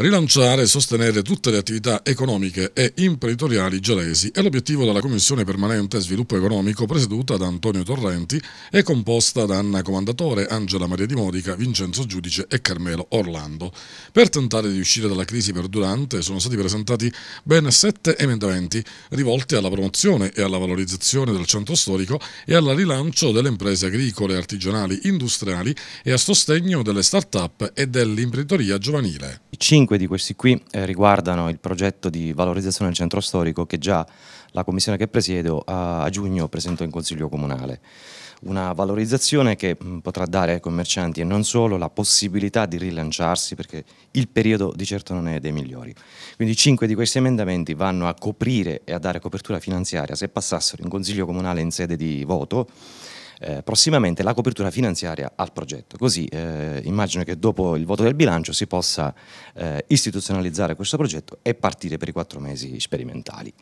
rilanciare e sostenere tutte le attività economiche e imprenditoriali gelesi è l'obiettivo della Commissione Permanente Sviluppo Economico presieduta da Antonio Torrenti e composta da Anna Comandatore, Angela Maria Di Modica, Vincenzo Giudice e Carmelo Orlando. Per tentare di uscire dalla crisi perdurante sono stati presentati ben sette emendamenti rivolti alla promozione e alla valorizzazione del centro storico e al rilancio delle imprese agricole, artigianali, industriali e a sostegno delle start-up e dell'imprenditoria giovanile. 5 Cinque di questi qui eh, riguardano il progetto di valorizzazione del centro storico che già la commissione che presiedo a, a giugno presentò in Consiglio Comunale. Una valorizzazione che mh, mm, potrà dare ai commercianti e non solo la possibilità di rilanciarsi perché il periodo di certo non è dei migliori. Quindi cinque di questi emendamenti vanno a coprire e a dare copertura finanziaria se passassero in Consiglio Comunale in sede di voto eh, prossimamente la copertura finanziaria al progetto. Così eh, immagino che dopo il voto del bilancio si possa eh, istituzionalizzare questo progetto e partire per i quattro mesi sperimentali.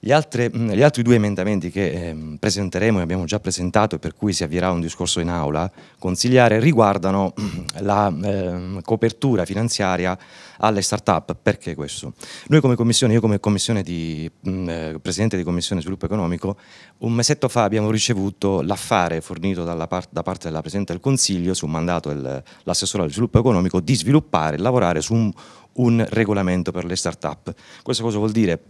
Gli, altre, mm, gli, altri due emendamenti che eh, presenteremo e abbiamo già presentato e per cui si avvierà un discorso in aula consigliare riguardano mm, la eh, copertura finanziaria alle start-up. Perché questo? Noi come Commissione, io come commissione di, mh, mm, eh, Presidente di Commissione Sviluppo Economico, un mesetto fa abbiamo ricevuto l'affare fornito part, da parte della Presidente del Consiglio su mandato dell'assessore allo sviluppo economico di sviluppare e lavorare su un, un regolamento per le start-up. Questo cosa vuol dire?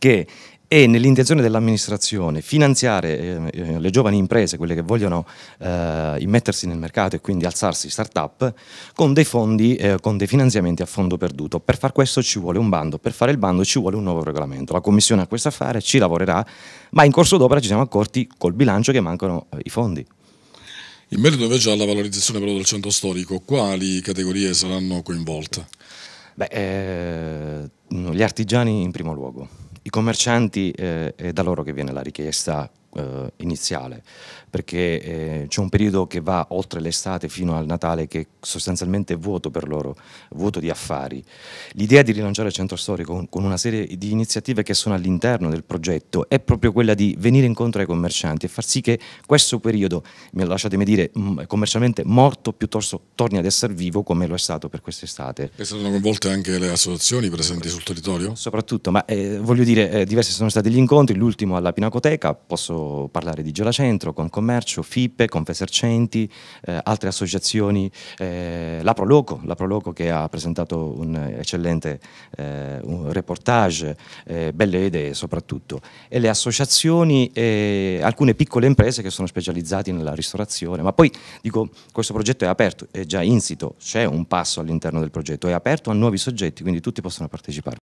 che è nell'intenzione dell'amministrazione finanziare eh, le giovani imprese, quelle che vogliono eh, immettersi nel mercato e quindi alzarsi start-up, con dei fondi, eh, con dei finanziamenti a fondo perduto. Per far questo ci vuole un bando, per fare il bando ci vuole un nuovo regolamento. La Commissione ha questo affare, ci lavorerà, ma in corso d'opera ci siamo accorti col bilancio che mancano eh, i fondi. In merito invece alla valorizzazione però del centro storico, quali categorie saranno coinvolte? Beh, eh, gli artigiani in primo luogo i commercianti, eh, è da loro che viene la richiesta eh, iniziale, perché eh, c'è un periodo che va oltre l'estate fino al Natale che è sostanzialmente vuoto per loro, vuoto di affari. L'idea di rilanciare il centro storico con, con una serie di iniziative che sono all'interno del progetto è proprio quella di venire incontro ai commercianti e far sì che questo periodo, lasciatemi dire, commercialmente morto piuttosto torni ad essere vivo come lo è stato per quest'estate. E sono coinvolte anche le associazioni presenti sul territorio? Soprattutto, ma eh, voglio dire, eh, diversi sono stati gli incontri, l'ultimo alla Pinacoteca, posso parlare di Gelacentro, Commercio, FIPE, Confesercenti, eh, altre associazioni, eh, la Proloco, la Proloco che ha presentato un eccellente eh, un reportage, eh, belle idee soprattutto, e le associazioni e alcune piccole imprese che sono specializzate nella ristorazione, ma poi dico questo progetto è aperto, è già insito, c'è un passo all'interno del progetto, è aperto a nuovi soggetti, quindi tutti possono partecipare.